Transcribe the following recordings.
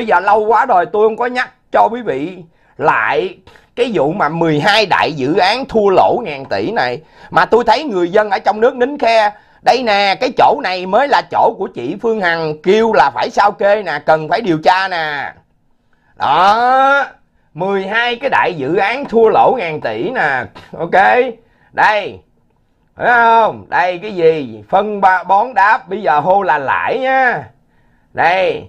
Bây giờ lâu quá rồi tôi không có nhắc cho quý vị lại cái vụ mà 12 đại dự án thua lỗ ngàn tỷ này mà tôi thấy người dân ở trong nước nín khe đây nè cái chỗ này mới là chỗ của chị Phương Hằng kêu là phải sao kê nè cần phải điều tra nè đó 12 cái đại dự án thua lỗ ngàn tỷ nè ok đây phải không đây cái gì phân ba bón đáp bây giờ hô là lãi nha đây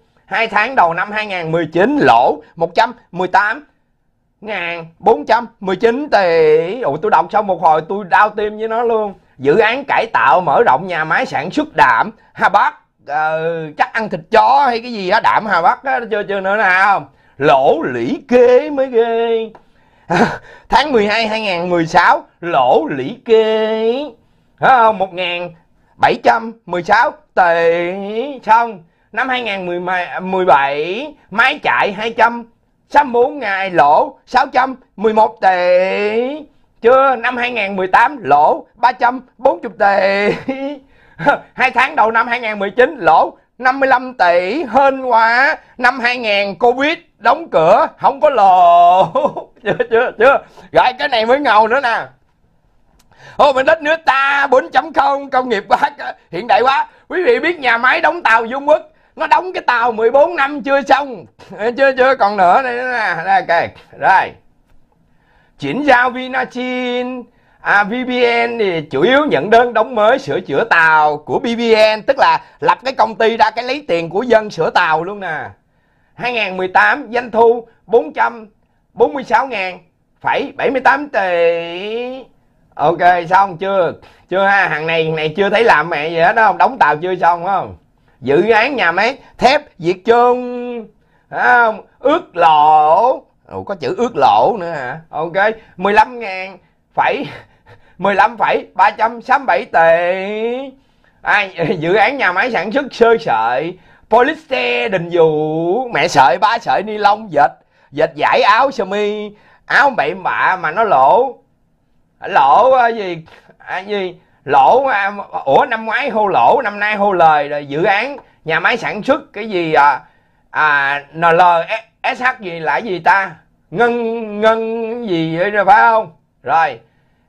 2 tháng đầu năm 2019 lỗ 118 ngàn 419 tỷ Ủa tôi đọc xong một hồi tôi đau tim với nó luôn Dự án cải tạo mở rộng nhà máy sản xuất đạm Hà Bắc uh, chắc ăn thịt chó hay cái gì đó đạm Hà Bắc đó chưa chưa nữa nào lỗ lũy kế mới ghê tháng 12 2016 lỗ lũy kế không 1716 tỷ xong năm 2017 à, máy chạy 200 64 ngày lỗ 611 tỷ chưa năm 2018 lỗ 340 tỷ hai tháng đầu năm 2019 lỗ 55 tỷ hên quá năm 2000 covid đóng cửa không có lỗ chưa chưa chưa rồi cái này mới ngầu nữa nè ô mình đất nước ta 4.0 công nghiệp quá hiện đại quá quý vị biết nhà máy đóng tàu dung quốc nó đóng cái tàu 14 năm chưa xong ờ, chưa chưa còn nữa đây nè đây ok rồi chuyển giao Vinachin à, VBN thì chủ yếu nhận đơn đóng mới sửa chữa tàu của BBN tức là lập cái công ty ra cái lấy tiền của dân sửa tàu luôn nè 2018 doanh thu 446 ngàn phẩy 78 tỷ Ok xong chưa chưa ha hàng này này chưa thấy làm mẹ gì hết đó không đóng tàu chưa xong không dự án nhà máy thép Việt Trung không? ước lỗ Ồ, có chữ ước lỗ nữa hả ok 15 ngàn phẩy 15 phẩy 367 tỷ à, dự án nhà máy sản xuất sơ sợi polyester đình dù mẹ sợi ba sợi ni lông dệt dệt giải áo sơ mi áo bậy bạ mà nó lỗ lỗ à, gì à, gì lỗ à, ủa năm ngoái hô lỗ năm nay hô lời rồi dự án nhà máy sản xuất cái gì à, à nl sh gì lại gì ta ngân ngân gì vậy phải không rồi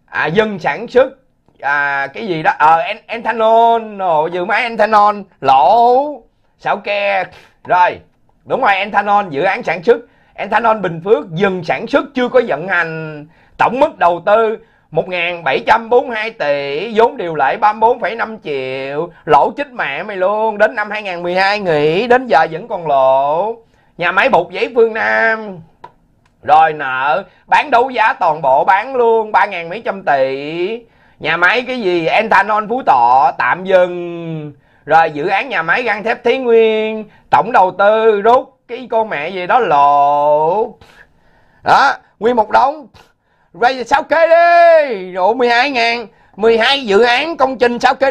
à, dân sản xuất à, cái gì đó ờ à, ethanol dự máy ethanol lỗ sao ke rồi đúng rồi ethanol dự án sản xuất ethanol bình phước dừng sản xuất chưa có vận hành tổng mức đầu tư 1.742 tỷ vốn điều lệ 34,5 triệu lỗ chích mẹ mày luôn đến năm 2012 nghỉ đến giờ vẫn còn lỗ nhà máy bột giấy phương Nam rồi nợ bán đấu giá toàn bộ bán luôn 3.000 mấy trăm tỷ nhà máy cái gì Entanon Phú Thọ tạm dừng rồi dự án nhà máy gang thép Thái Nguyên tổng đầu tư rút cái con mẹ gì đó lộ đó nguyên một đống Bây giờ sao kê đi Độ hai ngàn mười hai dự án công trình sao kê đi